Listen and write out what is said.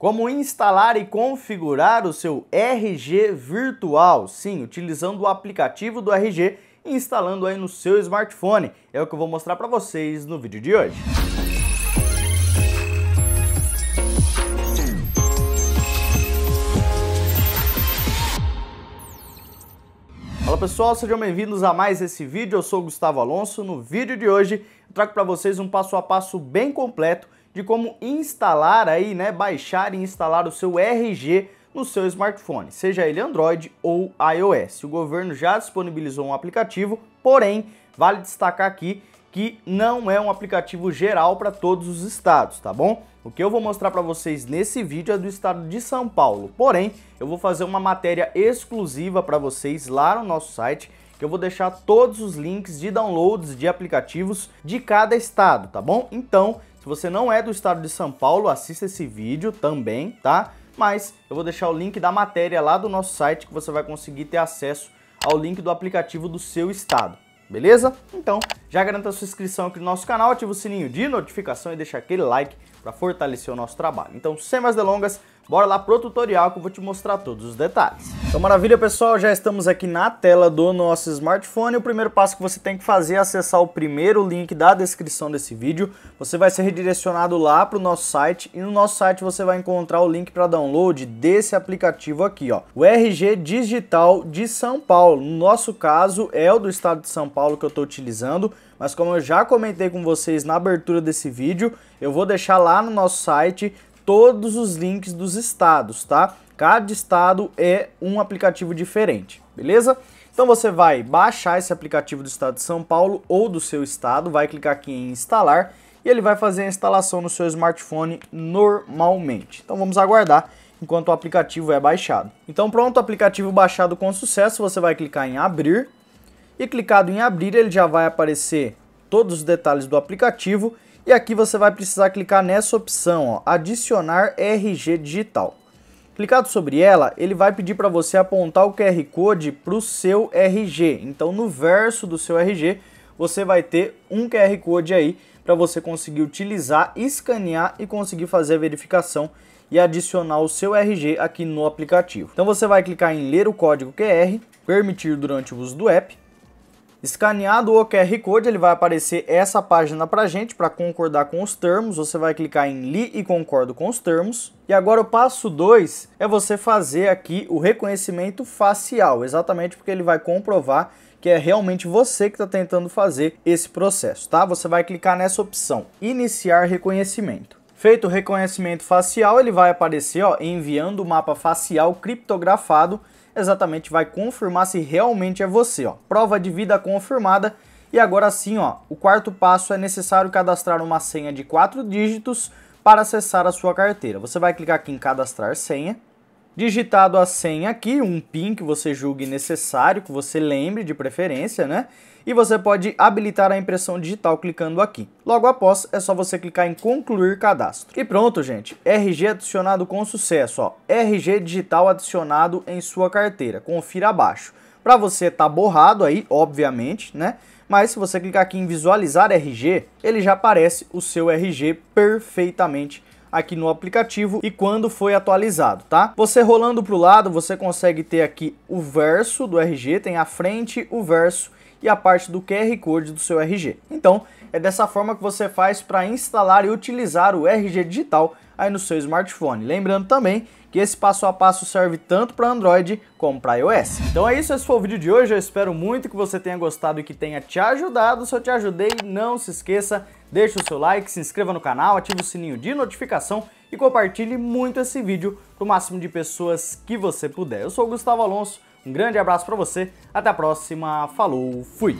Como instalar e configurar o seu RG virtual, sim, utilizando o aplicativo do RG e instalando aí no seu smartphone. É o que eu vou mostrar para vocês no vídeo de hoje. Fala pessoal, sejam bem-vindos a mais esse vídeo. Eu sou o Gustavo Alonso. No vídeo de hoje, eu trago para vocês um passo a passo bem completo de como instalar aí, né, baixar e instalar o seu RG no seu smartphone, seja ele Android ou iOS. O governo já disponibilizou um aplicativo, porém, vale destacar aqui que não é um aplicativo geral para todos os estados, tá bom? O que eu vou mostrar para vocês nesse vídeo é do estado de São Paulo. Porém, eu vou fazer uma matéria exclusiva para vocês lá no nosso site, que eu vou deixar todos os links de downloads de aplicativos de cada estado, tá bom? Então, se você não é do estado de São Paulo, assista esse vídeo também, tá? Mas eu vou deixar o link da matéria lá do nosso site que você vai conseguir ter acesso ao link do aplicativo do seu estado. Beleza? Então, já garanta a sua inscrição aqui no nosso canal, ativa o sininho de notificação e deixa aquele like para fortalecer o nosso trabalho. Então, sem mais delongas, Bora lá pro tutorial que eu vou te mostrar todos os detalhes. Então maravilha pessoal, já estamos aqui na tela do nosso smartphone. O primeiro passo que você tem que fazer é acessar o primeiro link da descrição desse vídeo. Você vai ser redirecionado lá pro nosso site e no nosso site você vai encontrar o link para download desse aplicativo aqui, ó. O RG Digital de São Paulo. No nosso caso é o do estado de São Paulo que eu estou utilizando, mas como eu já comentei com vocês na abertura desse vídeo, eu vou deixar lá no nosso site todos os links dos estados, tá? Cada estado é um aplicativo diferente, beleza? Então você vai baixar esse aplicativo do estado de São Paulo ou do seu estado, vai clicar aqui em instalar e ele vai fazer a instalação no seu smartphone normalmente. Então vamos aguardar enquanto o aplicativo é baixado. Então pronto, aplicativo baixado com sucesso, você vai clicar em abrir e clicado em abrir ele já vai aparecer todos os detalhes do aplicativo e aqui você vai precisar clicar nessa opção, ó, adicionar RG digital. Clicado sobre ela, ele vai pedir para você apontar o QR Code para o seu RG. Então no verso do seu RG, você vai ter um QR Code aí para você conseguir utilizar, escanear e conseguir fazer a verificação e adicionar o seu RG aqui no aplicativo. Então você vai clicar em ler o código QR, permitir durante o uso do app, Escaneado o QR Code, ele vai aparecer essa página para gente, para concordar com os termos. Você vai clicar em li e concordo com os termos. E agora o passo 2 é você fazer aqui o reconhecimento facial, exatamente porque ele vai comprovar que é realmente você que está tentando fazer esse processo, tá? Você vai clicar nessa opção, iniciar reconhecimento. Feito o reconhecimento facial, ele vai aparecer ó, enviando o mapa facial criptografado exatamente vai confirmar se realmente é você, ó. Prova de vida confirmada. E agora sim, ó, o quarto passo é necessário cadastrar uma senha de quatro dígitos para acessar a sua carteira. Você vai clicar aqui em cadastrar senha. Digitado a senha aqui, um PIN que você julgue necessário, que você lembre de preferência, né? E você pode habilitar a impressão digital clicando aqui. Logo após, é só você clicar em concluir cadastro. E pronto, gente. RG adicionado com sucesso, ó. RG digital adicionado em sua carteira. Confira abaixo. Para você tá borrado aí, obviamente, né? Mas se você clicar aqui em visualizar RG, ele já aparece o seu RG perfeitamente aqui no aplicativo e quando foi atualizado, tá? Você rolando para o lado, você consegue ter aqui o verso do RG, tem a frente, o verso e a parte do QR Code do seu RG. Então, é dessa forma que você faz para instalar e utilizar o RG digital aí no seu smartphone. Lembrando também que esse passo a passo serve tanto para Android como para iOS. Então é isso, esse foi o vídeo de hoje. Eu espero muito que você tenha gostado e que tenha te ajudado. Se eu te ajudei, não se esqueça, deixe o seu like, se inscreva no canal, ative o sininho de notificação e compartilhe muito esse vídeo para o máximo de pessoas que você puder. Eu sou o Gustavo Alonso um grande abraço para você, até a próxima, falou, fui!